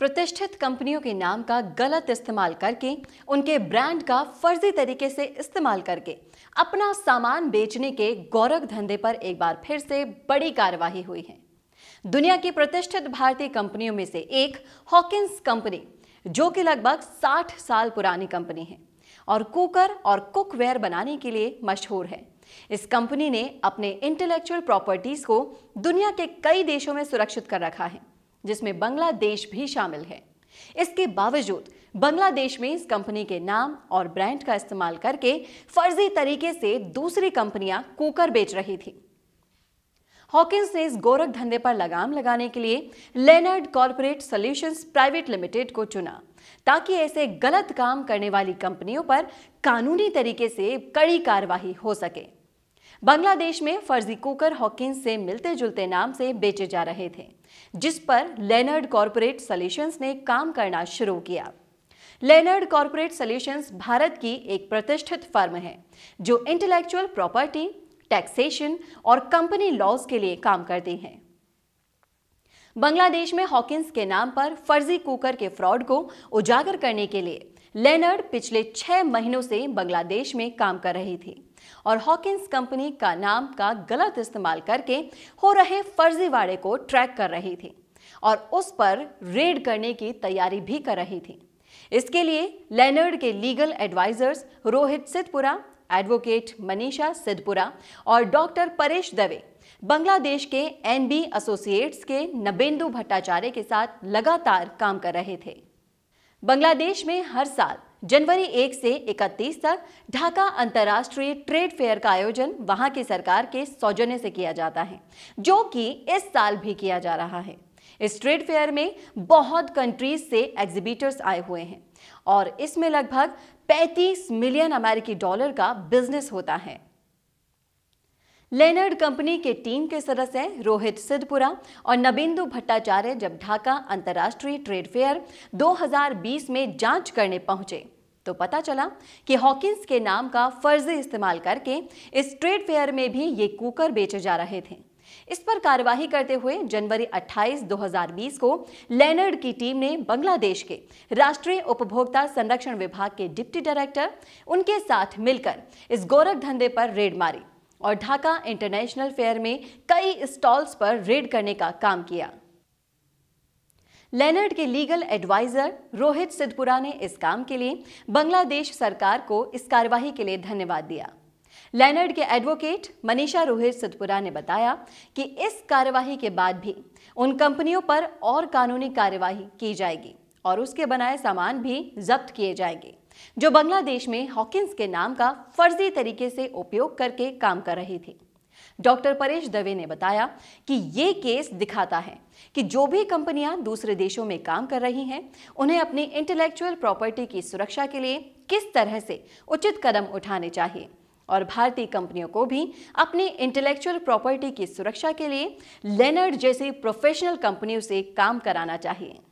प्रतिष्ठित कंपनियों के नाम का गलत इस्तेमाल करके उनके ब्रांड का फर्जी तरीके से इस्तेमाल करके अपना सामान बेचने के गौरव धंधे पर एक बार फिर से बड़ी कार्यवाही हुई है दुनिया की प्रतिष्ठित भारतीय कंपनियों में से एक हॉकिंस कंपनी जो कि लगभग 60 साल पुरानी कंपनी है और कुकर और कुकवेयर बनाने के लिए मशहूर है इस कंपनी ने अपने इंटेलेक्चुअल प्रॉपर्टीज को दुनिया के कई देशों में सुरक्षित कर रखा है जिसमें बांग्लादेश भी शामिल है इसके बावजूद बांग्लादेश में इस कंपनी के नाम और ब्रांड का इस्तेमाल करके फर्जी तरीके से दूसरी कंपनियां कुकर बेच रही थी हॉकिंस ने इस गोरख धंधे पर लगाम लगाने के लिए Lenard corporate solutions private limited को चुना ताकि ऐसे गलत काम करने वाली कंपनियों पर कानूनी तरीके से कड़ी कार्रवाई हो सके बांग्लादेश में फर्जी कोकर हॉकिंस से मिलते जुलते नाम से बेचे जा रहे थे जिस पर लेनर्ड कॉरपोरेट सॉल्यूशंस ने काम करना शुरू किया लेनर्ड कॉरपोरेट सॉल्यूशंस भारत की एक प्रतिष्ठित फर्म है जो इंटेलेक्चुअल प्रॉपर्टी टैक्सेशन और कंपनी लॉज के लिए काम करती है बांग्लादेश में हॉकिंस के नाम पर फर्जी कुकर के फ्रॉड को उजागर करने के लिए लेनर्ड पिछले छह महीनों से बांग्लादेश में काम कर रही थी और हॉकिंस कंपनी का नाम का गलत इस्तेमाल करके हो रहे फर्जीवाड़े को ट्रैक कर रही थी और उस पर रेड करने की तैयारी भी कर रही थी इसके लिए लेनर्ड के legal advisers Rohit Siddhpura advocate Manisha Siddhpura और डॉक्टर परेश दवे बांग्लादेश के एनबी एसोसिएट्स के नबेंदु भट्टाचार्य के साथ लगातार काम कर रहे थे बांग्लादेश में हर साल जनवरी 1 से 31 तक ढाका अंतर्राष्ट्रीय ट्रेड फेयर का आयोजन वहां की सरकार के सौजन्य से किया जाता है जो कि इस साल भी किया जा रहा है इस ट्रेड फेयर में बहुत कंट्रीज से एग्जीबिटर्स आए हुए हैं और इसमें लगभग 35 मिलियन अमेरिकी डॉलर का बिजनेस होता है लेनर्ड कंपनी के टीम के सदस्य रोहित सिद्धपुरा और नबिंदु भट्टाचार्य जब ढाका अंतर्राष्ट्रीय ट्रेड फेयर 2020 में जांच करने पहुंचे तो पता चला कि हॉकिंस के नाम का फर्जी इस्तेमाल करके इस ट्रेड फेयर में भी ये कुकर बेचे जा रहे थे इस पर कार्यवाही करते हुए जनवरी 28, 2020 को लेनर्ड की टीम ने बांग्लादेश के राष्ट्रीय उपभोक्ता संरक्षण विभाग के डिप्टी डायरेक्टर उनके साथ मिलकर इस गोरख धंधे पर रेड मारी और ढाका इंटरनेशनल फेयर में कई स्टॉल्स पर रेड करने का काम किया लेनर्ड के लीगल एडवाइजर रोहित सिद्धपुरा ने इस काम के लिए बांग्लादेश सरकार को इस कार्यवाही के लिए धन्यवाद दिया लेनर्ड के एडवोकेट मनीषा रोहित सतपुरा ने बताया कि इस कार्यवाही के बाद भी उन कंपनियों पर और कानूनी कार्यवाही की जाएगी और उसके बनाए सामान भी जब्त किए जाएंगे जो बांग्लादेश में हॉकिंस के नाम का फर्जी तरीके से उपयोग करके काम कर रही थी डॉक्टर परेश दवे ने बताया कि ये केस दिखाता है कि जो भी कंपनियां दूसरे देशों में काम कर रही हैं उन्हें अपनी इंटेलेक्चुअल प्रॉपर्टी की सुरक्षा के लिए किस तरह से उचित कदम उठाने चाहिए और भारतीय कंपनियों को भी अपनी इंटेलेक्चुअल प्रॉपर्टी की सुरक्षा के लिए लेनर्ड जैसी प्रोफेशनल कंपनियों से काम कराना चाहिए